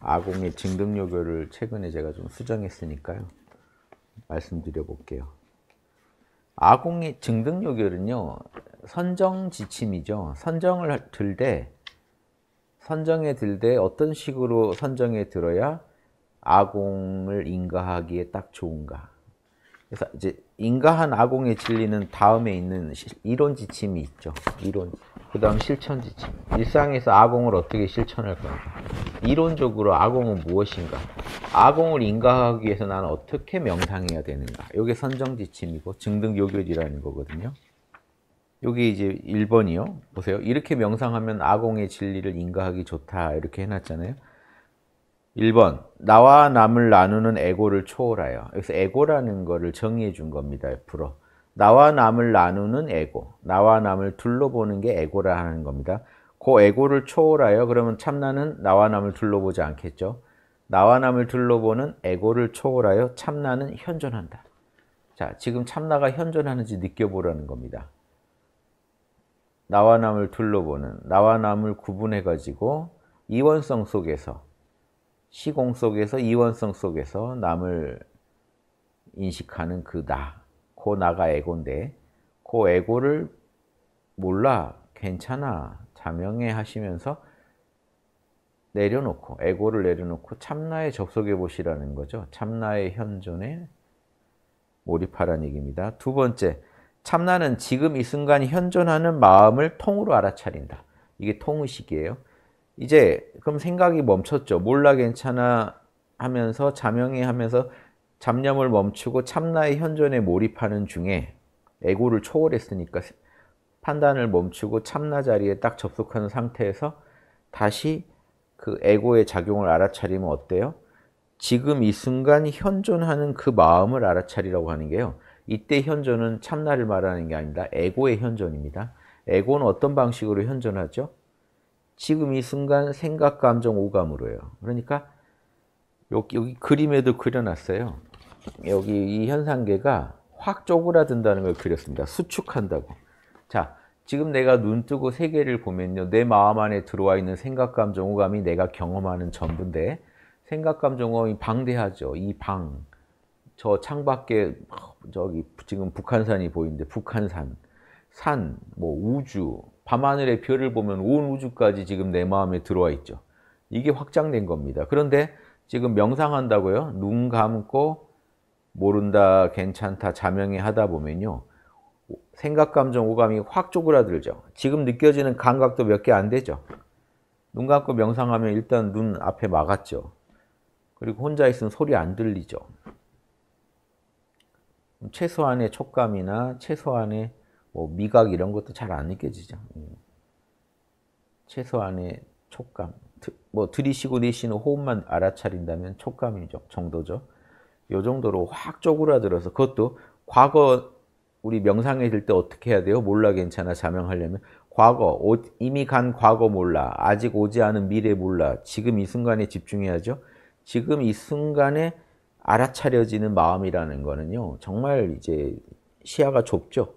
아공 및 증등요교를 최근에 제가 좀 수정했으니까요. 말씀드려 볼게요. 아공 및 증등요교는요. 선정 지침이죠. 선정을 들되 선정에 들되 어떤 식으로 선정에 들어야 아공을 인가하기에 딱 좋은가. 그래서 이제 인가한 아공의 진리는 다음에 있는 이론 지침이 있죠. 이론. 그 다음 실천 지침. 일상에서 아공을 어떻게 실천할 건가. 이론적으로 아공은 무엇인가? 아공을 인가하기 위해서 나는 어떻게 명상해야 되는가? 이게 선정지침이고 증등요결이라는 거거든요. 여기 이제 1번이요. 보세요. 이렇게 명상하면 아공의 진리를 인가하기 좋다. 이렇게 해놨잖아요. 1번 나와 남을 나누는 에고를 초월하여 여기서 에고라는 거를 정의해 준 겁니다. 옆으로. 나와 남을 나누는 에고, 나와 남을 둘러보는 게 에고라 하는 겁니다. 그 에고를 초월하여 그러면 참나는 나와 남을 둘러보지 않겠죠. 나와 남을 둘러보는 에고를 초월하여 참나는 현존한다. 자, 지금 참나가 현존하는지 느껴보라는 겁니다. 나와 남을 둘러보는, 나와 남을 구분해가지고 이원성 속에서, 시공 속에서, 이원성 속에서 남을 인식하는 그 나, 그 나가 에고인데, 그 에고를 몰라, 괜찮아, 자명해 하시면서 내려놓고 에고를 내려놓고 참나에 접속해 보시라는 거죠. 참나의 현존에 몰입하라는 얘기입니다. 두 번째, 참나는 지금 이 순간 현존하는 마음을 통으로 알아차린다. 이게 통의식이에요. 이제 그럼 생각이 멈췄죠. 몰라 괜찮아 하면서 자명해 하면서 잡념을 멈추고 참나의 현존에 몰입하는 중에 에고를 초월했으니까 판단을 멈추고 참나 자리에 딱 접속하는 상태에서 다시 그 에고의 작용을 알아차리면 어때요? 지금 이 순간 현존하는 그 마음을 알아차리라고 하는 게요. 이때 현존은 참나를 말하는 게아니다 에고의 현존입니다. 에고는 어떤 방식으로 현존하죠? 지금 이 순간 생각, 감정, 오감으로요. 그러니까 여기, 여기 그림에도 그려놨어요. 여기 이 현상계가 확 쪼그라든다는 걸 그렸습니다. 수축한다고. 자, 지금 내가 눈 뜨고 세계를 보면요. 내 마음 안에 들어와 있는 생각, 감정, 호감이 내가 경험하는 전부인데 생각, 감정, 호감이 방대하죠. 이 방, 저 창밖에 저기 지금 북한산이 보이는데 북한산, 산, 뭐 우주, 밤하늘의 별을 보면 온 우주까지 지금 내 마음에 들어와 있죠. 이게 확장된 겁니다. 그런데 지금 명상한다고요. 눈 감고 모른다, 괜찮다, 자명해 하다 보면요. 생각, 감정, 오감이 확 쪼그라들죠. 지금 느껴지는 감각도 몇 개 안 되죠. 눈 감고 명상하면 일단 눈 앞에 막았죠. 그리고 혼자 있으면 소리 안 들리죠. 최소한의 촉감이나 최소한의 뭐 미각 이런 것도 잘 안 느껴지죠. 음. 최소한의 촉감, 뭐 들이쉬고 내쉬는 호흡만 알아차린다면 촉감이죠 정도죠. 요 정도로 확 쪼그라들어서 그것도 과거 우리 명상에 들 때 어떻게 해야 돼요? 몰라 괜찮아 자명하려면 과거, 오, 이미 간 과거 몰라, 아직 오지 않은 미래 몰라, 지금 이 순간에 집중해야죠. 지금 이 순간에 알아차려지는 마음이라는 거는요, 정말 이제 시야가 좁죠.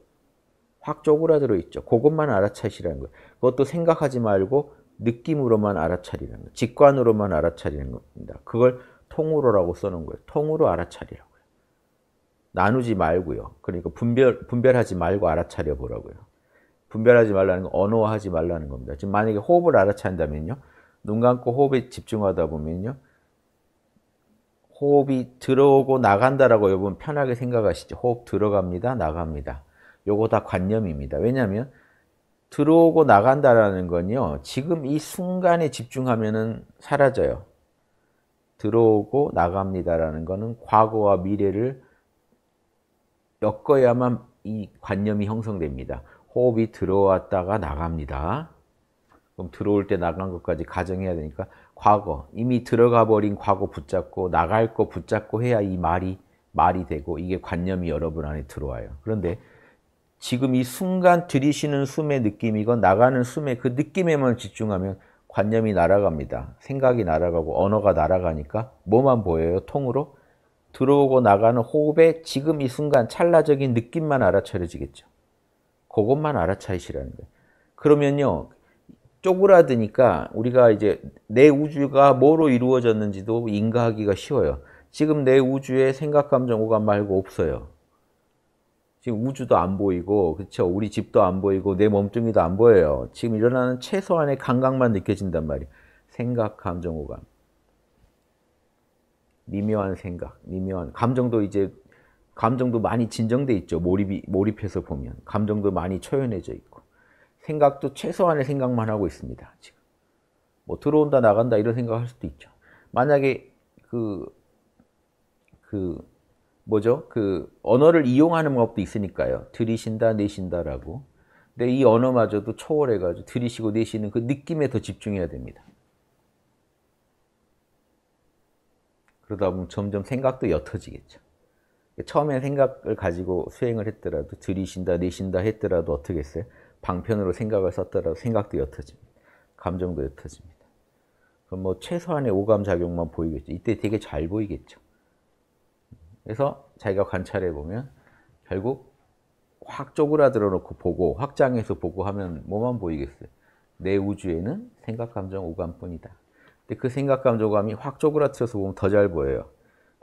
확 쪼그라들어 있죠. 그것만 알아차시라는 거예요. 그것도 생각하지 말고 느낌으로만 알아차리는 거예요. 직관으로만 알아차리는 겁니다. 그걸 통으로라고 써놓은 거예요. 통으로 알아차리라고. 나누지 말고요. 그러니까 분별, 분별하지 말고 알아차려 보라고요. 분별하지 말라는 건 언어화하지 말라는 겁니다. 지금 만약에 호흡을 알아차린다면요. 눈 감고 호흡에 집중하다 보면요. 호흡이 들어오고 나간다라고 여러분 편하게 생각하시죠. 호흡 들어갑니다, 나갑니다. 요거 다 관념입니다. 왜냐하면 들어오고 나간다라는 건요. 지금 이 순간에 집중하면은 사라져요. 들어오고 나갑니다라는 거는 과거와 미래를 엮어야만 이 관념이 형성됩니다. 호흡이 들어왔다가 나갑니다. 그럼 들어올 때 나간 것까지 가정해야 되니까 과거, 이미 들어가 버린 과거 붙잡고 나갈 거 붙잡고 해야 이 말이 말이 되고 이게 관념이 여러분 안에 들어와요. 그런데 지금 이 순간 들이쉬는 숨의 느낌이건 나가는 숨의 그 느낌에만 집중하면 관념이 날아갑니다. 생각이 날아가고 언어가 날아가니까 뭐만 보여요? 통으로 들어오고 나가는 호흡에 지금 이 순간 찰나적인 느낌만 알아차려지겠죠. 그것만 알아차리시라는 거예요. 그러면요. 쪼그라드니까 우리가 이제 내 우주가 뭐로 이루어졌는지도 인가하기가 쉬워요. 지금 내 우주에 생각, 감정, 오감 말고 없어요. 지금 우주도 안 보이고, 그쵸? 우리 집도 안 보이고, 내 몸뚱이도 안 보여요. 지금 일어나는 최소한의 감각만 느껴진단 말이에요. 생각, 감정, 오감. 미묘한 생각, 미묘한 감정도 이제 감정도 많이 진정돼 있죠. 몰입이 몰입해서 보면 감정도 많이 초연해져 있고 생각도 최소한의 생각만 하고 있습니다. 지금 뭐 들어온다 나간다 이런 생각할 수도 있죠. 만약에 그그 그 뭐죠? 그 언어를 이용하는 방법도 있으니까요. 들이신다 내신다라고. 근데 이 언어마저도 초월해가지고 들이시고 내시는 그 느낌에 더 집중해야 됩니다. 그러다 보면 점점 생각도 옅어지겠죠. 처음에 생각을 가지고 수행을 했더라도 들이신다 내쉰다 했더라도 어떻게 했어요? 방편으로 생각을 썼더라도 생각도 옅어집니다. 감정도 옅어집니다. 그럼 뭐 최소한의 오감 작용만 보이겠죠. 이때 되게 잘 보이겠죠. 그래서 자기가 관찰해 보면 결국 확 쪼그라들어 놓고 보고 확장해서 보고 하면 뭐만 보이겠어요? 내 우주에는 생각, 감정, 오감뿐이다. 근데 그 생각감 조감이 확쪼그라려서 보면 더 잘 보여요.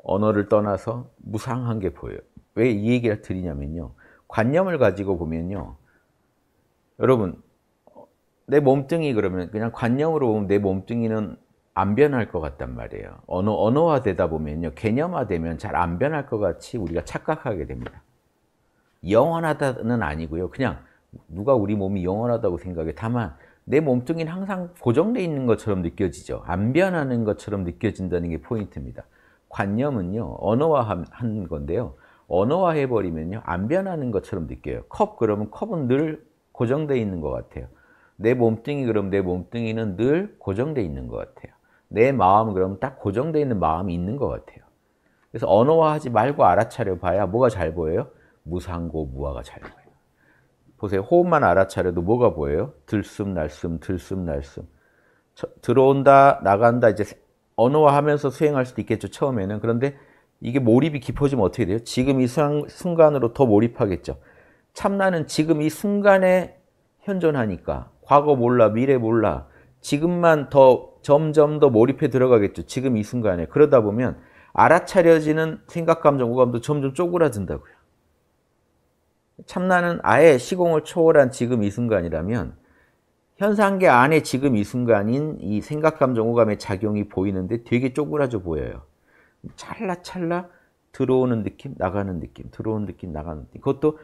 언어를 떠나서 무상한 게 보여요. 왜 이 얘기를 드리냐면요. 관념을 가지고 보면요. 여러분, 내 몸뚱이 그러면 그냥 관념으로 보면 내 몸뚱이는 안 변할 것 같단 말이에요. 언어, 언어화 되다 보면요. 개념화 되면 잘 안 변할 것 같이 우리가 착각하게 됩니다. 영원하다는 아니고요. 그냥 누가 우리 몸이 영원하다고 생각해. 다만 내 몸뚱이는 항상 고정되어 있는 것처럼 느껴지죠. 안 변하는 것처럼 느껴진다는 게 포인트입니다. 관념은요. 언어화한 건데요. 언어화해버리면요. 안 변하는 것처럼 느껴요. 컵 그러면 컵은 늘고정되어 있는 것 같아요. 내 몸뚱이 그럼 내 몸뚱이는 늘고정되어 있는 것 같아요. 내 마음 그럼 딱고정되어 있는 마음이 있는 것 같아요. 그래서 언어화하지 말고 알아차려 봐야 뭐가 잘 보여요? 무상고 무화가 잘 보여요. 보세요. 호흡만 알아차려도 뭐가 보여요? 들숨, 날숨, 들숨, 날숨. 저, 들어온다, 나간다, 이제 언어화하면서 수행할 수도 있겠죠, 처음에는. 그런데 이게 몰입이 깊어지면 어떻게 돼요? 지금 이 순간으로 더 몰입하겠죠. 참나는 지금 이 순간에 현존하니까 과거 몰라, 미래 몰라. 지금만 더 점점 더 몰입해 들어가겠죠. 지금 이 순간에. 그러다 보면 알아차려지는 생각, 감정, 오감도 점점 쪼그라든다고요. 참나는 아예 시공을 초월한 지금 이 순간이라면 현상계 안에 지금 이 순간인 이 생각감, 정오감의 작용이 보이는데 되게 쪼그라져 보여요. 찰나찰나 들어오는 느낌, 나가는 느낌, 들어오는 느낌, 나가는 느낌. 그것도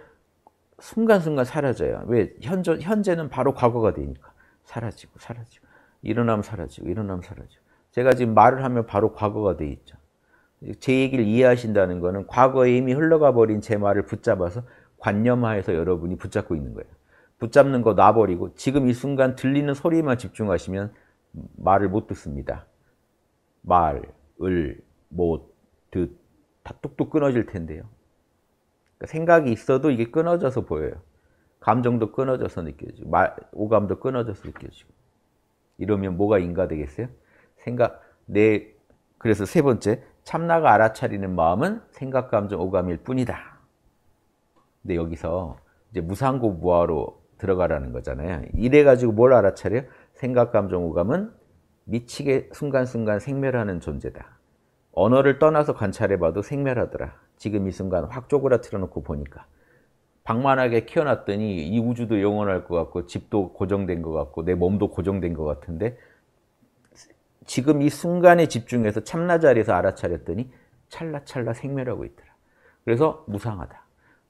순간순간 사라져요. 왜? 현재, 현재는 바로 과거가 되니까. 사라지고, 사라지고. 일어나면 사라지고, 일어나면 사라지고. 제가 지금 말을 하면 바로 과거가 돼 있죠. 제 얘기를 이해하신다는 거는 과거에 이미 흘러가 버린 제 말을 붙잡아서 관념하에서 여러분이 붙잡고 있는 거예요. 붙잡는 거 놔버리고 지금 이 순간 들리는 소리만 집중하시면 말을 못 듣습니다. 말, 을, 못, 듣, 다 뚝뚝 끊어질 텐데요. 그러니까 생각이 있어도 이게 끊어져서 보여요. 감정도 끊어져서 느껴지고 말, 오감도 끊어져서 느껴지고 이러면 뭐가 인가 되겠어요? 생각, 내 그래서 세 번째 참나가 알아차리는 마음은 생각, 감정, 오감일 뿐이다. 근데 여기서 이제 무상고 무아로 들어가라는 거잖아요. 이래가지고 뭘 알아차려? 생각, 감정, 오감은 미치게 순간순간 생멸하는 존재다. 언어를 떠나서 관찰해봐도 생멸하더라. 지금 이 순간 확 쪼그라트려 놓고 보니까. 방만하게 키워놨더니 이 우주도 영원할 것 같고 집도 고정된 것 같고 내 몸도 고정된 것 같은데 지금 이 순간에 집중해서 참나 자리에서 알아차렸더니 찰나찰나 생멸하고 있더라. 그래서 무상하다.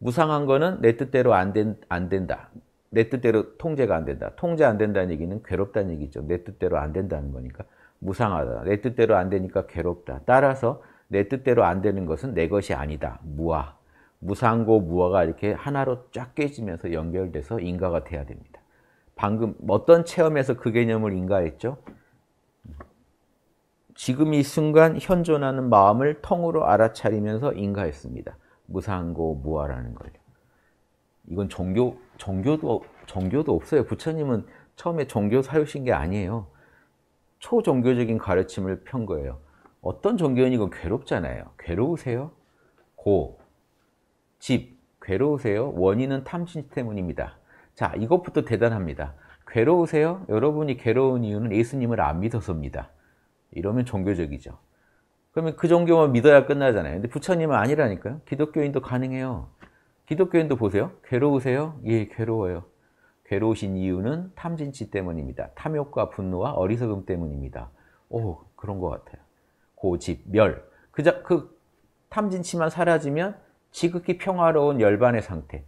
무상한 거는 내 뜻대로 안, 된, 안 된다. 내 뜻대로 통제가 안 된다. 통제 안 된다는 얘기는 괴롭다는 얘기죠. 내 뜻대로 안 된다는 거니까 무상하다. 내 뜻대로 안 되니까 괴롭다. 따라서 내 뜻대로 안 되는 것은 내 것이 아니다. 무아. 무상고 무아가 이렇게 하나로 쫙 깨지면서 연결돼서 인가가 돼야 됩니다. 방금 어떤 체험에서 그 개념을 인가했죠? 지금 이 순간 현존하는 마음을 통으로 알아차리면서 인가했습니다. 무상고 무아라는 걸요. 이건 종교 종교도 종교도 없어요. 부처님은 처음에 종교 사유신 게 아니에요. 초종교적인 가르침을 편 거예요. 어떤 종교인이건 괴롭잖아요. 괴로우세요? 고, 집, 괴로우세요? 원인은 탐신 때문입니다. 자, 이것부터 대단합니다. 괴로우세요? 여러분이 괴로운 이유는 예수님을 안 믿어서입니다. 이러면 종교적이죠. 그러면 그 종교만 믿어야 끝나잖아요. 근데 부처님은 아니라니까요. 기독교인도 가능해요. 기독교인도 보세요. 괴로우세요? 예, 괴로워요. 괴로우신 이유는 탐진치 때문입니다. 탐욕과 분노와 어리석음 때문입니다. 오, 그런 것 같아요. 고집, 멸. 그자, 그 탐진치만 사라지면 지극히 평화로운 열반의 상태.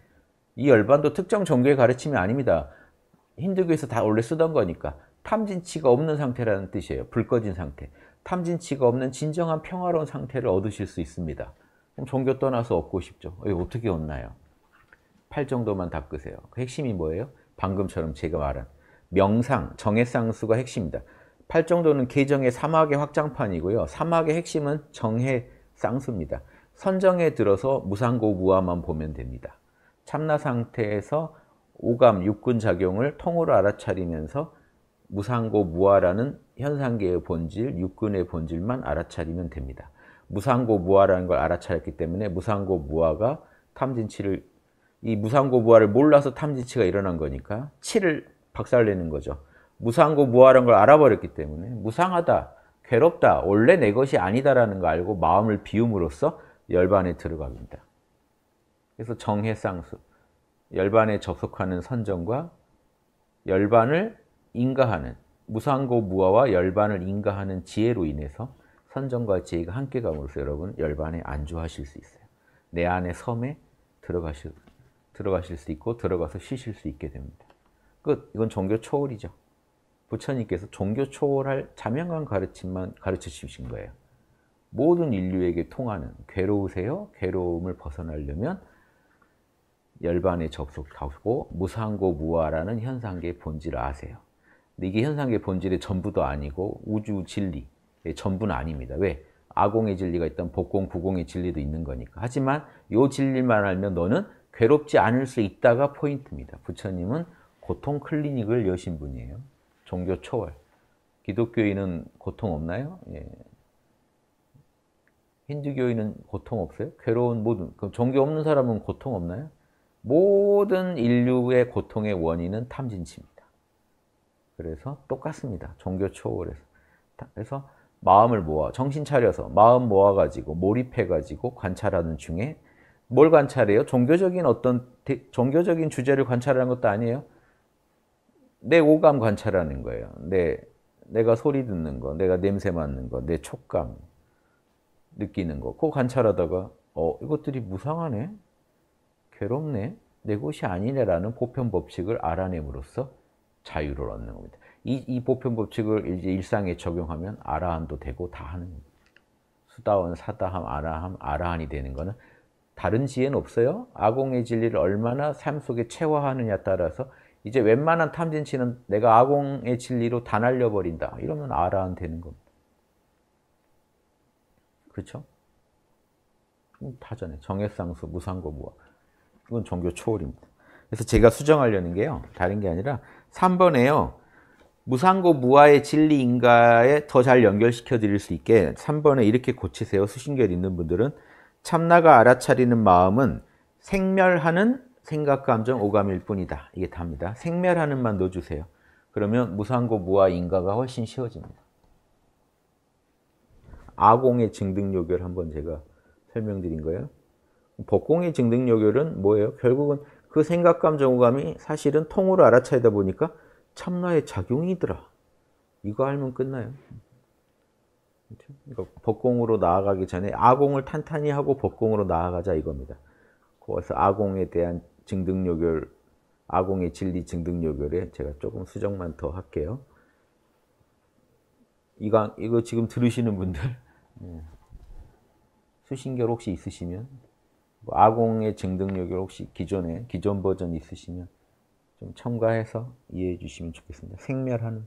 이 열반도 특정 종교의 가르침이 아닙니다. 힌두교에서 다 원래 쓰던 거니까 탐진치가 없는 상태라는 뜻이에요. 불 꺼진 상태. 탐진치가 없는 진정한 평화로운 상태를 얻으실 수 있습니다. 그럼 종교 떠나서 얻고 싶죠. 어, 어떻게 얻나요? 팔 정도만 닦으세요. 그 핵심이 뭐예요? 방금처럼 제가 말한 명상, 정해상수가 핵심입니다. 팔 정도는 계정의 사막의 확장판이고요. 사막의 핵심은 정해 쌍수입니다. 선정에 들어서 무상고 무아만 보면 됩니다. 참나 상태에서 오감, 육군 작용을 통으로 알아차리면서 무상고 무아라는 현상계의 본질, 육근의 본질만 알아차리면 됩니다. 무상고 무아라는 걸 알아차렸기 때문에 무상고 무아가 탐진치를 이 무상고 무아를 몰라서 탐진치가 일어난 거니까 치를 박살내는 거죠. 무상고 무아라는 걸 알아버렸기 때문에 무상하다, 괴롭다, 원래 내 것이 아니다라는 걸 알고 마음을 비움으로써 열반에 들어갑니다. 그래서 정해상수, 열반에 접속하는 선정과 열반을 인가하는 무상고 무아와 열반을 인가하는 지혜로 인해서 선정과 지혜가 함께가으로써 여러분 열반에 안주하실 수 있어요. 내 안에 섬에 들어가실, 들어가실 수 있고 들어가서 쉬실 수 있게 됩니다. 끝. 이건 종교 초월이죠. 부처님께서 종교 초월할 자명한 가르침만 가르쳐 주신 거예요. 모든 인류에게 통하는 괴로우세요? 괴로움을 벗어나려면 열반에 접속하고 무상고 무아라는 현상계의 본질을 아세요. 근데 이게 현상계 본질의 전부도 아니고 우주 진리의 전부는 아닙니다. 왜? 아공의 진리가 있던 복공, 구공의 진리도 있는 거니까. 하지만 요 진리만 알면 너는 괴롭지 않을 수 있다가 포인트입니다. 부처님은 고통 클리닉을 여신 분이에요. 종교 초월. 기독교인은 고통 없나요? 예. 힌두교인은 고통 없어요? 괴로운 모든, 그럼 종교 없는 사람은 고통 없나요? 모든 인류의 고통의 원인은 탐진치입니다. 그래서 똑같습니다. 종교 초월에서. 그래서 마음을 모아, 정신 차려서 마음 모아가지고 몰입해가지고 관찰하는 중에 뭘 관찰해요? 종교적인 어떤, 종교적인 주제를 관찰하는 것도 아니에요. 내 오감 관찰하는 거예요. 내, 내가 소리 듣는 거, 내가 냄새 맡는 거, 내 촉감 느끼는 거. 그거 관찰하다가, 어, 이것들이 무상하네? 괴롭네? 내 것이 아니네라는 보편 법칙을 알아냄으로써 자유를 얻는 겁니다. 이, 이 보편 법칙을 이제 일상에 적용하면 아라한도 되고 다 하는 겁니다. 수다원, 사다함, 아라함, 아라한이 되는 거는 다른 지혜는 없어요. 아공의 진리를 얼마나 삶 속에 체화하느냐 따라서 이제 웬만한 탐진치는 내가 아공의 진리로 다 날려버린다. 이러면 아라한 되는 겁니다. 그렇죠? 음, 다전에 정해상수, 무상고무와 이건 종교 초월입니다. 그래서 제가 수정하려는 게요. 다른 게 아니라 3번에요. 무상고 무아의 진리인가에 더 잘 연결시켜 드릴 수 있게 3번에 이렇게 고치세요. 수신결 있는 분들은 참나가 알아차리는 마음은 생멸하는 생각, 감정, 오감일 뿐이다. 이게 답니다. 생멸하는 만 넣어주세요. 그러면 무상고 무아 인가가 훨씬 쉬워집니다. 아공의 증등요결 한번 제가 설명드린 거예요. 법공의 증등요결은 뭐예요? 결국은 그 생각감 정오감이 사실은 통으로 알아차리다 보니까 참나의 작용이더라. 이거 알면 끝나요. 그렇죠? 그러니까 법공으로 나아가기 전에 아공을 탄탄히 하고 법공으로 나아가자 이겁니다. 그래서 아공에 대한 증등요결, 아공의 진리 증등요결에 제가 조금 수정만 더 할게요. 이거, 이거 지금 들으시는 분들 예. 수신결 혹시 있으시면 뭐 아공의 증등력을 혹시 기존에 기존 버전 있으시면 좀 첨가해서 이해해 주시면 좋겠습니다. 생멸하는